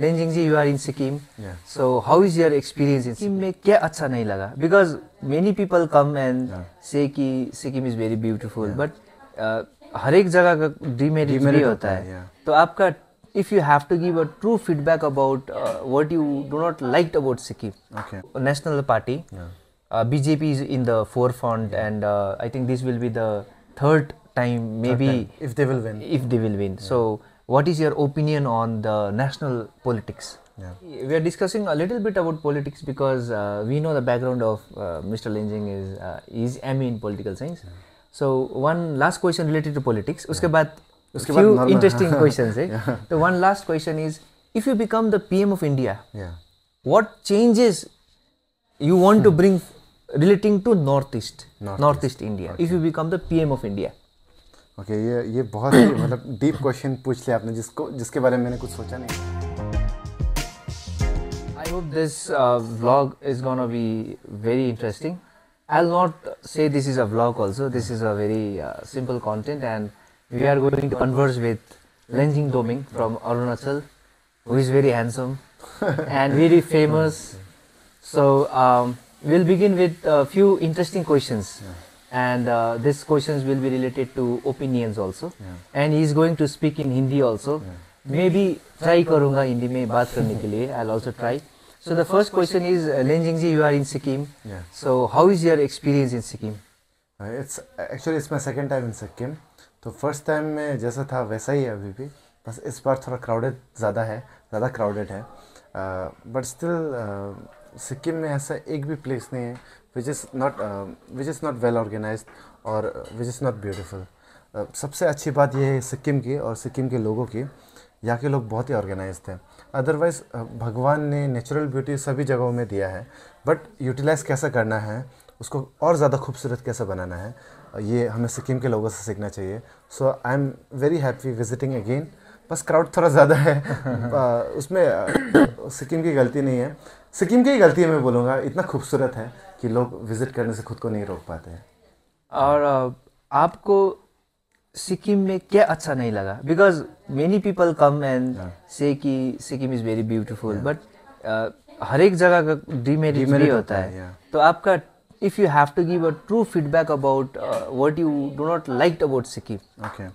Lenjing you are in Sikkim. Yeah. So, how is your experience in Sikkim? Sikkim? Because many people come and say that Sikkim is very beautiful, yeah. but every place has a demerit. So, if you have to give a true feedback about uh, what you do not like about Sikkim, okay. National Party, uh, BJP is in the forefront, and uh, I think this will be the third time, maybe. If they will win. If they will win. So what is your opinion on the national politics? Yeah. We are discussing a little bit about politics because uh, we know the background of uh, Mr. Linging is uh, is M in political science. Yeah. So one last question related to politics. Yeah. baad few interesting questions. Eh? yeah. The one last question is if you become the PM of India, yeah. what changes you want to bring relating to northeast northeast, northeast India okay. if you become the PM of India? Okay ये ये बहुत ही मतलब deep question पूछ लिया आपने जिसको जिसके बारे में मैंने कुछ सोचा नहीं I hope this vlog is gonna be very interesting I will not say this is a vlog also this is a very simple content and we are going to converse with Lenjing Doming from Arunachal who is very handsome and very famous so will begin with few interesting interesting and uh, this questions will be related to opinions also yeah. and he is going to speak in hindi also yeah. maybe try karunga hindi mein baat karne ke liye i'll also try so the first question is uh, lenjing ji you are in sikkim yeah. so how is your experience in sikkim uh, it's actually it's my second time in sikkim तो first time में जैसा था वैसा ही है अभी भी बस इस बार थोड़ा क्राउडेड ज़्यादा है ज़्यादा क्राउडेड है बट स्टिल सिक्किम में ऐसा एक भी प्लेस नहीं है which is not which is not well organize और विच इज़ नॉट ब्यूटिफुल सबसे अच्छी बात यह है सिक्किम की और सिक्किम के लोगों की यहाँ के लोग बहुत ही ऑर्गेनाइज थे अदरवाइज़ भगवान ने नेचुरल ब्यूटी सभी जगहों में दिया है बट यूटिलाइज़ कैसा करना है उसको और ज़्यादा खूबसूरत कैसे बनाना है ये हमें सिक्किम के लोगों से सीखना चाहिए so I am very happy visiting again बस क्राउड थोड़ा ज़्यादा है uh, उसमें uh, सिक्किम की गलती नहीं है सिक्किम की गलती है मैं बोलूँगा इतना खूबसूरत है कि लोग विज़िट करने से खुद को नहीं रोक पाते हैं और आपको सिक्किम में क्या अच्छा नहीं लगा because many people come and say कि Sikkim is very beautiful but हर एक जगह का डिमेरिट भी होता है, तो आपका if you have to give a true feedback about uh, what you do not liked about Sikkim okay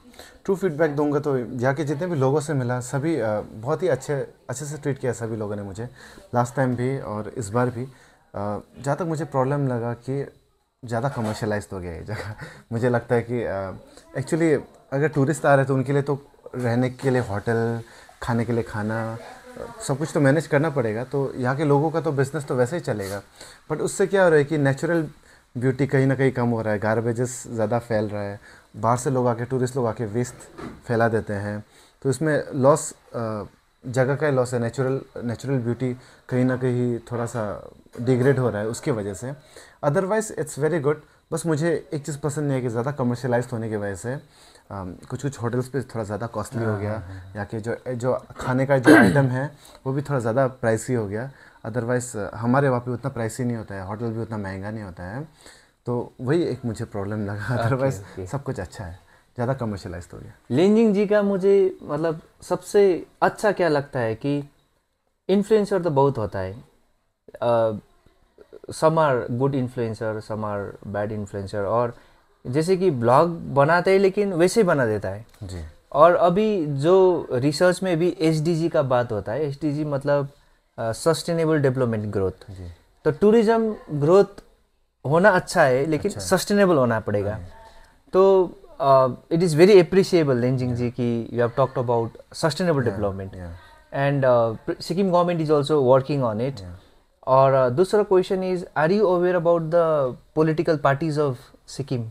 true feedback दूंगा तो यहाँ के जितने भी लोगों से मिला सभी uh, बहुत ही अच्छे अच्छे से ट्रीट किया सभी लोगों ने मुझे लास्ट टाइम भी और इस बार भी uh, जहाँ तक मुझे प्रॉब्लम लगा कि ज़्यादा कमर्शलाइज हो गया ये जगह मुझे लगता है कि एक्चुअली uh, अगर टूरिस्ट आ रहे तो उनके लिए तो रहने के लिए होटल खाने के लिए खाना सब कुछ तो मैनेज करना पड़ेगा तो यहाँ के लोगों का तो बिज़नेस तो वैसे ही चलेगा बट उससे क्या हो रहा है कि नेचुरल ब्यूटी कहीं ना कहीं कम हो रहा है गारबेजेस ज़्यादा फैल रहा है बाहर से लोग आके टूरिस्ट लोग आके वेस्ट फैला देते हैं तो इसमें लॉस जगह का ही लॉस है नेचुरल नेचुरल ब्यूटी कहीं ना कहीं थोड़ा सा डिग्रेड हो रहा है उसकी वजह से अदरवाइज़ इट्स वेरी गुड बस मुझे एक चीज़ पसंद नहीं है कि ज़्यादा कमर्शलाइज होने की वजह से कुछ कुछ होटल्स पे थोड़ा ज़्यादा कॉस्टली हो हाँ, गया हाँ, हाँ। या कि जो जो खाने का जो आइटम है वो भी थोड़ा ज़्यादा प्राइसी हो गया अदरवाइज़ हमारे वहाँ पे उतना प्राइसी नहीं होता है होटल भी उतना महंगा नहीं होता है तो वही एक मुझे प्रॉब्लम लगा अदरवाइज़ सब कुछ अच्छा है ज़्यादा कमर्शलाइज हो गया लेंजिंग जी का मुझे मतलब सबसे अच्छा क्या लगता है कि इन्फ्लुएंसर तो बहुत होता है some are good influencer some are bad influencer और जैसे कि ब्लॉग बनाते हैं लेकिन वैसे ही बना देता है जी और अभी जो रिसर्च में भी एच का बात होता है एच मतलब सस्टेनेबल डेवलपमेंट ग्रोथ तो टूरिज्म ग्रोथ होना अच्छा है लेकिन सस्टेनेबल अच्छा होना पड़ेगा हाँ। तो it is very appreciable Lenjing ji कि you have talked about sustainable development and Sikkim government is also working on it और दूसरा question is are you aware about the political parties of Sikkim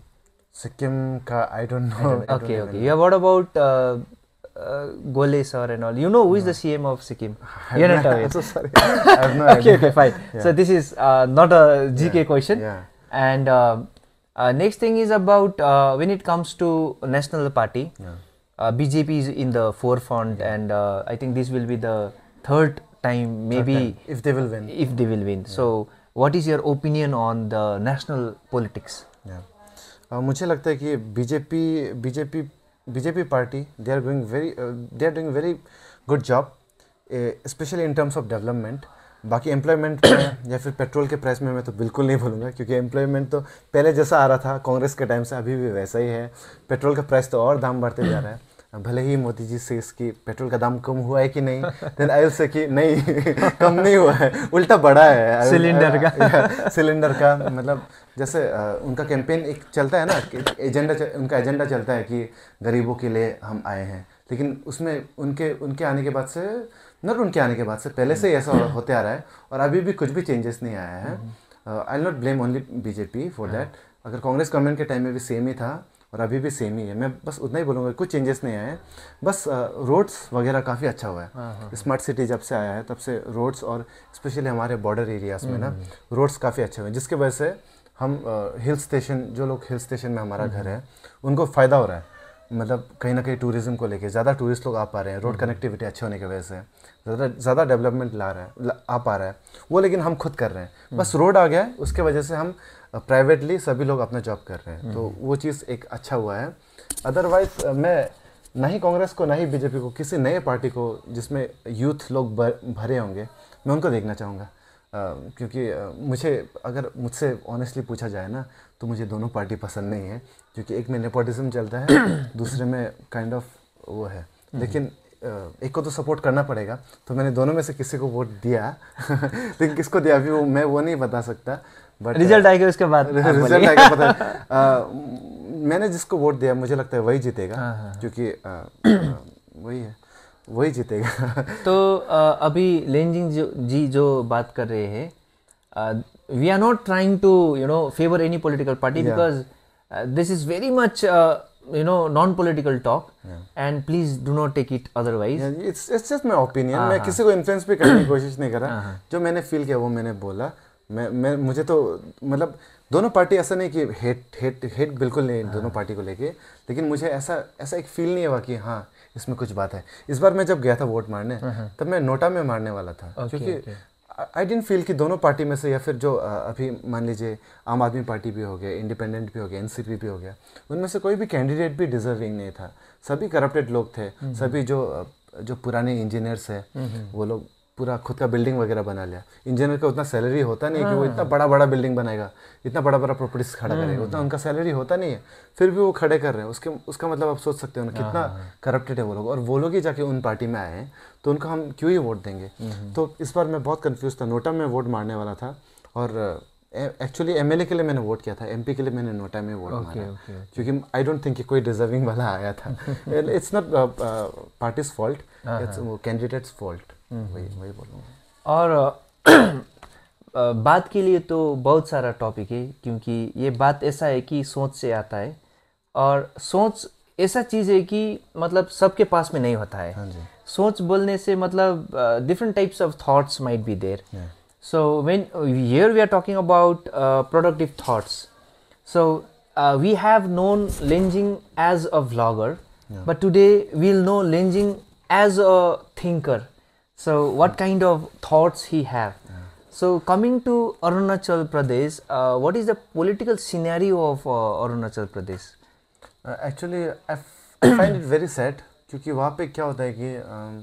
Sikkim ka I don't know. I don't okay, okay. Know. Yeah, what about uh, uh, Gole sir and all? You know who is no. the CM of Sikkim? I'm You're not aware. I'm so sorry. I have no okay, idea. okay, fine. Yeah. So this is uh, not a GK yeah. question. Yeah. And uh, uh, next thing is about uh, when it comes to national party. Yeah. Uh, BJP is in the forefront, yeah. and uh, I think this will be the third time, maybe third time, if they will win. If they will win. Yeah. So, what is your opinion on the national politics? Yeah. मुझे लगता है कि BJP BJP BJP party they are doing very they are doing very good job specially in terms of development बाकी employment में या फिर petrol के price में मैं तो बिल्कुल नहीं बोलूँगा क्योंकि एम्प्लॉयमेंट तो पहले जैसा आ रहा था कांग्रेस के टाइम से अभी भी वैसा ही है पेट्रोल का प्राइस तो और दाम बढ़ते जा रहा है भले ही मोदी जी से इसकी पेट्रोल का दाम कम हुआ है कि नहीं देन आई से कि नहीं कम नहीं हुआ है उल्टा बढ़ा है सिलेंडर का सिलेंडर का मतलब जैसे uh, उनका कैंपेन एक चलता है ना एजेंडा उनका एजेंडा चलता है कि गरीबों के लिए हम आए हैं लेकिन उसमें उनके उनके आने के बाद से नॉट उनके आने के बाद से पहले से ही ऐसा hmm. होते आ रहा है और अभी भी कुछ भी चेंजेस नहीं आया है I not blame only BJP for that अगर कांग्रेस गवर्नमेंट के टाइम में भी सेम ही था और अभी भी सेम ही है मैं बस उतना ही बोलूँगा कुछ चेंजेस नहीं आए हैं बस रोड्स वगैरह काफ़ी अच्छा हुआ है स्मार्ट हाँ, सिटी हाँ, हाँ। जब से आया है तब से रोड्स और स्पेशली हमारे बॉर्डर एरियाज़ में ना रोड्स हम्म। काफ़ी अच्छे हुए हैं जिसकी वजह से हम हिल स्टेशन जो लोग हिल स्टेशन में हमारा घर हम्म। है उनको फ़ायदा हो रहा है मतलब कहीं ना कहीं टूरिज्म को लेके ज़्यादा टूरिस्ट लोग आ पा रहे हैं रोड कनेक्टिविटी हम्म। अच्छे होने की वजह से ज़्यादा ज़्यादा डेवलपमेंट ला रहा है आ पा रहा है वो लेकिन हम खुद कर रहे हैं बस रोड आ गया है उसके वजह से हम प्राइवेटली सभी लोग अपना जॉब कर रहे हैं हम्म। तो वो चीज़ एक अच्छा हुआ है अदरवाइज मैं ना ही कांग्रेस को ना ही बीजेपी को किसी नए पार्टी को जिसमें यूथ लोग भरे होंगे मैं उनको देखना चाहूँगा क्योंकि मुझे अगर मुझसे ऑनेस्टली पूछा जाए ना तो मुझे दोनों पार्टी पसंद नहीं है क्योंकि एक में नेपोटिज्म चलता है दूसरे में काइंड kind ऑफ of वो है हम्म। लेकिन एक को तो सपोर्ट करना पड़ेगा तो मैंने दोनों में से किसी को वोट दिया लेकिन किसको दिया अभी वो मैं वो नहीं बता सकता रिजल्ट uh, आएगा उसके बाद रिजल्ट आएगा पता आ, मैंने जिसको वोट दिया मुझे लगता है वही जीतेगा हाँ, हाँ। क्योंकि वही है वही जीतेगा तो अभी लेंजिंग जी जो बात कर रहे हैं we are not trying to you know favour any political party because this is very much you know non political talk and please do not take it otherwise it's yeah, it's it's just हाँ, मैं किसी को influence भी करने की कोशिश नहीं कर रहा जो मैंने फील किया वो मैंने बोला मैं मैं मुझे तो मतलब दोनों पार्टी ऐसा नहीं कि हेट हेट हेट बिल्कुल नहीं हाँ। दोनों पार्टी को लेके लेकिन मुझे ऐसा ऐसा एक फील नहीं हुआ कि हाँ इसमें कुछ बात है इस बार मैं जब गया था वोट मारने हाँ, हाँ। तब मैं नोटा में मारने वाला था क्योंकि आई डेंट फील कि दोनों पार्टी में से या फिर जो अभी मान लीजिए आम आदमी पार्टी भी हो गया इंडिपेंडेंट भी हो गया एनसीपी भी हो गया उनमें से कोई भी कैंडिडेट भी डिजर्विंग नहीं था सभी करप्टेड लोग थे हम्म, सभी हम्म। जो जो पुराने इंजीनियर्स हैं हम्म, वो लोग पूरा खुद का बिल्डिंग वगैरह बना लिया इंजीनियर का उतना सैलरी होता नहीं है कि वो हाँ। इतना बड़ा बड़ा बिल्डिंग बनाएगा इतना बड़ा बड़ा प्रॉपर्टीज खड़ा करेगा हाँ। उतना उनका सैलरी होता नहीं है फिर भी वो खड़े कर रहे हैं उसके उसका मतलब आप सोच सकते हो ना कितना करप्टेड हाँ, है वो लोग और वो लोग ही जाके उन पार्टी में आए हैं तो उनको हम क्यों ही वोट देंगे हम्म, हम्म। तो इस बार मैं बहुत कन्फ्यूज़ था नोटा में वोट मारने वाला था और एक्चुअली एम के लिए मैंने वोट किया था एम के लिए मैंने नोटा में वोट okay, मारा क्योंकि आई डोंट थिंक कोई डिजर्विंग वाला आया था it's not party's fault it's candidate's fault वही हम्म। वही बोलूँगा और बात के लिए तो बहुत सारा टॉपिक है क्योंकि ये बात ऐसा है कि सोच से आता है और सोच ऐसा चीज़ है कि मतलब सबके पास में नहीं होता है हाँ जी। सोच बोलने से मतलब different types of thoughts might be there so when here we are talking about productive thoughts so we have known Lenjing as a vlogger but today we'll know Lenjing as a thinker So what kind of thoughts he have? So coming to Arunachal Pradesh, uh, what is the political scenario of uh, Arunachal Pradesh? Uh, actually, I find it very sad क्योंकि वहाँ पे क्या होता है कि um,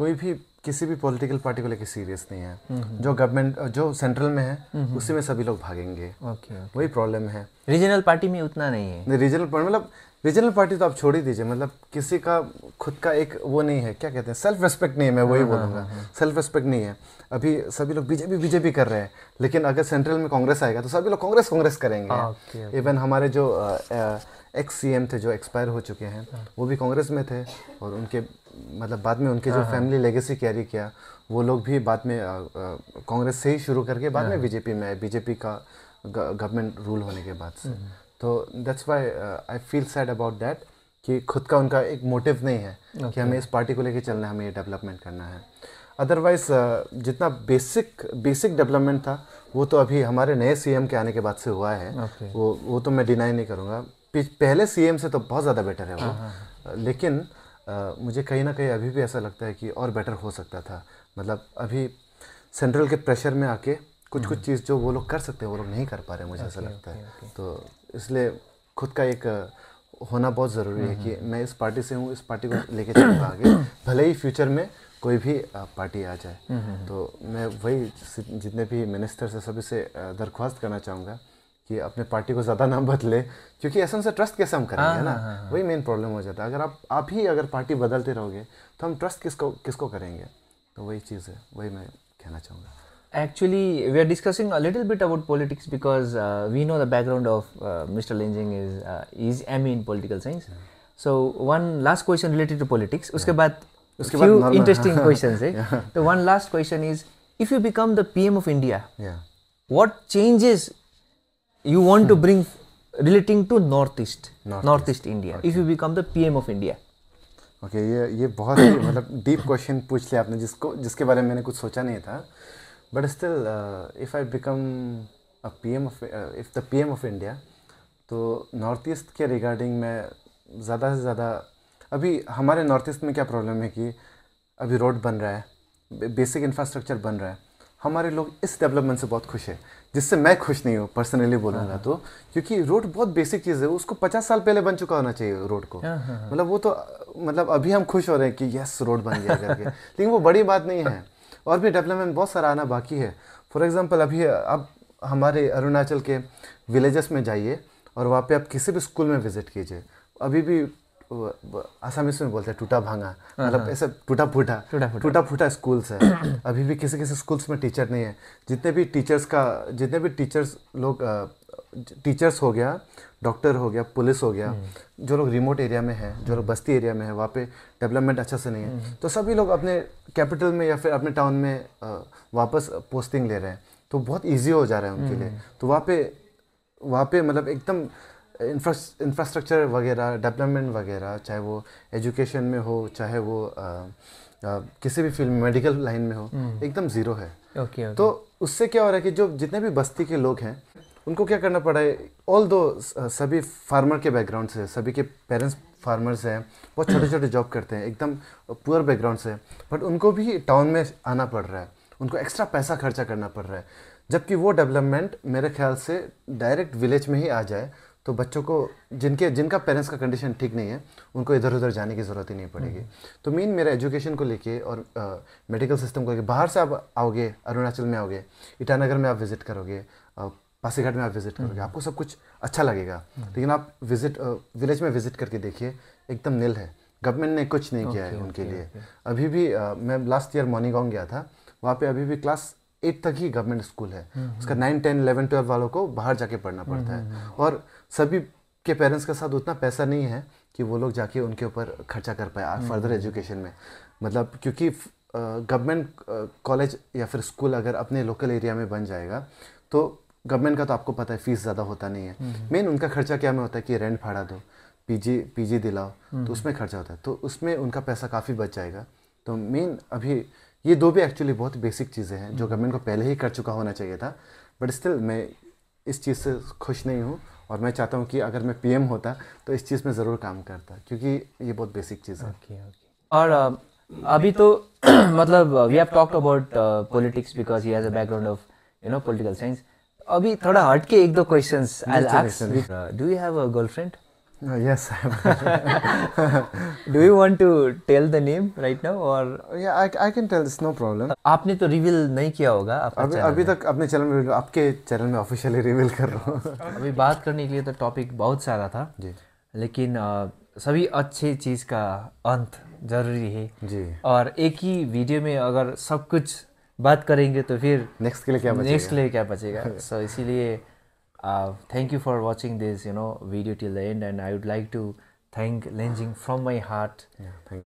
कोई भी किसी भी पॉलिटिकल पार्टी को लेकर सीरियस नहीं है हम्म, हम्म। जो गवर्नमेंट जो सेंट्रल में है हम्म, उसी में सभी लोग भागेंगे ओके वही प्रॉब्लम है रीजनल पार्टी में उतना नहीं है रीजनल मतलब रीजनल पार्टी तो आप छोड़ ही दीजिए मतलब किसी का खुद का एक वो नहीं है क्या कहते हैं सेल्फ रेस्पेक्ट नहीं है मैं वही हाँ, हाँ, बोलूँगा सेल्फ हाँ, रेस्पेक्ट नहीं है अभी सभी लोग बीजेपी बीजेपी कर रहे हैं लेकिन अगर सेंट्रल में कांग्रेस आएगा तो सभी लोग कांग्रेस कांग्रेस करेंगे इवन हमारे जो एक्स सी थे जो एक्सपायर हो चुके हैं वो भी कांग्रेस में थे और उनके मतलब बाद में उनके जो फैमिली लेगेसी कैरी किया वो लोग भी बाद में कांग्रेस से ही शुरू करके बाद में बीजेपी हाँ। में बीजेपी का गवर्नमेंट रूल होने के बाद से हम्म। तो that's why I feel sad about that कि खुद का उनका एक मोटिव नहीं है okay. कि हमें इस पार्टी को लेकर चलना है हमें ये डेवलपमेंट करना है अदरवाइज जितना बेसिक बेसिक डेवलपमेंट था वो तो अभी हमारे नए सीएम के आने के बाद से हुआ है okay. वो वो तो मैं डिनाई नहीं करूँगा पहले सीएम से तो बहुत ज़्यादा बेटर है वो हाँ, हाँ, लेकिन आ, मुझे कहीं ना कहीं अभी भी ऐसा लगता है कि और बेटर हो सकता था मतलब अभी सेंट्रल के प्रेशर में आके कुछ कुछ हम्म। चीज़ जो वो लोग कर सकते हैं वो लोग नहीं कर पा रहे मुझे ऐसा लगता है तो इसलिए खुद का एक होना बहुत ज़रूरी है हम्म, कि हम्म, मैं इस पार्टी से हूँ इस पार्टी को लेके चलूँगा आगे भले ही फ्यूचर में कोई भी पार्टी आ जाए तो मैं वही जितने भी मिनिस्टर्स हैं सभी से दरख्वास्त करना चाहूँगा कि अपने पार्टी को ज़्यादा ना बदले क्योंकि ऐसा से ट्रस्ट कैसे हम करेंगे ना हाँ, हाँ, हाँ। वही मेन प्रॉब्लम हो जाता है अगर आप आप ही अगर पार्टी बदलते रहोगे तो हम ट्रस्ट किसको किसको करेंगे तो वही चीज़ है वही मैं कहना चाहूँगा actually we are discussing a little bit about politics because we know the background of mister Lenjing is is M in political science so one last question related to politics उसके बाद उसके बाद इंटरेस्टिंग क्वेश्चन है तो one last question is if you become the P M of India what changes you want to hmm. bring relating to northeast northeast india if you become the pm of india okay okay, ये ये बहुत ही मतलब deep question पूछ लिया आपने जिसको जिसके बारे में मैंने कुछ सोचा नहीं था but still if I become a PM of if the PM of India तो नॉर्थ ईस्ट के रिगार्डिंग मैं ज़्यादा से ज़्यादा अभी हमारे नॉर्थ ईस्ट में क्या प्रॉब्लम है कि अभी रोड बन रहा है बेसिक इंफ्रास्ट्रक्चर बन रहा है हमारे लोग इस डेवलपमेंट से बहुत खुश है जिससे मैं खुश नहीं हूँ पर्सनली बोलूँगा हाँ, हाँ। तो क्योंकि रोड बहुत बेसिक चीज़ है उसको पचास साल पहले बन चुका होना चाहिए रोड को हाँ, मतलब वो तो मतलब अभी हम खुश हो रहे हैं कि यस रोड बन गया करके लेकिन वो बड़ी बात नहीं है और भी डेवलपमेंट बहुत सारा आना बाकी है फॉर एग्ज़ाम्पल अभी आप हमारे अरुणाचल के विलेजेस में जाइए और वहाँ पे आप किसी भी स्कूल में विज़िट कीजिए अभी भी आसामीस में बोलते हैं टूटा भांगा हाँ, मतलब हाँ। ऐसा टूटा फूटा टूटा फूटा स्कूल्स है अभी भी किसी किसी स्कूल्स में टीचर नहीं है जितने भी टीचर्स का जितने भी टीचर्स लोग टीचर्स हो गया डॉक्टर हो गया पुलिस हो गया हम्म। जो लोग रिमोट एरिया में है जो लोग बस्ती एरिया में है वहाँ पे डेवलपमेंट अच्छा से नहीं है हम्म। तो सभी लोग अपने कैपिटल में या फिर अपने टाउन में वापस पोस्टिंग ले रहे हैं तो बहुत ईजी हो जा रहा है उनके हम्म। लिए तो वहाँ पे वहाँ पे मतलब एकदम इंफ्रास्ट्रक्चर वगैरह डेवलपमेंट वगैरह चाहे वो एजुकेशन में हो चाहे वो आ, आ, किसी भी फील्ड मेडिकल लाइन में हो हम्म। एकदम ज़ीरो है okay, okay. तो उससे क्या हो रहा है कि जो जितने भी बस्ती के लोग हैं उनको क्या करना पड़ा है ऑल दो सभी फार्मर के बैकग्राउंड से सभी के पेरेंट्स फार्मर्स हैं बहुत छोटे छोटे जॉब करते हैं एकदम पुअर बैकग्राउंड से बट उनको भी टाउन में आना पड़ रहा है उनको एक्स्ट्रा पैसा खर्चा करना पड़ रहा है जबकि वो डेवलपमेंट मेरे ख्याल से डायरेक्ट विलेज में ही आ जाए तो बच्चों को जिनके जिनका पेरेंट्स का कंडीशन ठीक नहीं है उनको इधर उधर जाने की ज़रूरत ही नहीं पड़ेगी हम्म। तो मेन मेरा एजुकेशन को लेके और मेडिकल सिस्टम को लेके बाहर से आप आओगे अरुणाचल में आओगे ईटानगर में आप विज़िट करोगे पासीघाट में आप विज़िट करोगे हम्म। आपको सब कुछ अच्छा लगेगा हम्म। लेकिन आप विज़िट विलेज में विज़िट करके देखिए एकदम नील है गवर्नमेंट ने कुछ नहीं किया है उनके लिए अभी भी मैं लास्ट ईयर मॉर्निंग गया था वहाँ पे अभी भी क्लास एट तक ही गवर्नमेंट स्कूल है उसका नाइन टेन इलेवन ट्वेल्व वालों को बाहर जाके पढ़ना पड़ता है और सभी के पेरेंट्स के साथ उतना पैसा नहीं है कि वो लोग जाके उनके ऊपर खर्चा कर पाए फर्दर हम्म। एजुकेशन में मतलब क्योंकि गवर्नमेंट uh, कॉलेज uh, या फिर स्कूल अगर अपने लोकल एरिया में बन जाएगा तो गवर्नमेंट का तो आपको पता है फीस ज़्यादा होता नहीं है मेन हम्म। उनका खर्चा क्या में होता है कि रेंट भाड़ा दो पीजी पीजी दिलाओ तो हम्म। उसमें खर्चा होता है तो उसमें उनका पैसा काफ़ी बच जाएगा तो मेन अभी ये दो भी एक्चुअली बहुत बेसिक चीज़ें हैं जो गवर्नमेंट को पहले ही कर चुका होना चाहिए था बट स्टिल मैं इस चीज़ से खुश नहीं हूँ और मैं चाहता हूँ कि अगर मैं पीएम होता तो इस चीज़ में ज़रूर काम करता क्योंकि ये बहुत बेसिक चीज़ है okay, okay. और uh, अभी तो मतलब we have talked about politics because he has a background of you know political science अभी थोड़ा हट के एक दो questions I will ask do you have a girlfriend Uh, yes, Do you want to tell the name right now or? Yeah, I, I can tell. It's no problem. आपने तो reveal नहीं किया होगा अभी अभी तक अपने चैनल में आपके चैनल में officially reveal कर रहा हूँ अभी बात करने के लिए तो topic बहुत सारा था जी लेकिन सभी अच्छे चीज़ का अंत जरूरी है जी और एक ही वीडियो में अगर सब कुछ बात करेंगे तो फिर नेक्स्ट के लिए क्या बचेगा नेक्स्ट के लिए क्या बचेगा सो so, इसीलिए uh, thank you for watching this you know video till the end and i would like to thank lenjing from my heart yeah,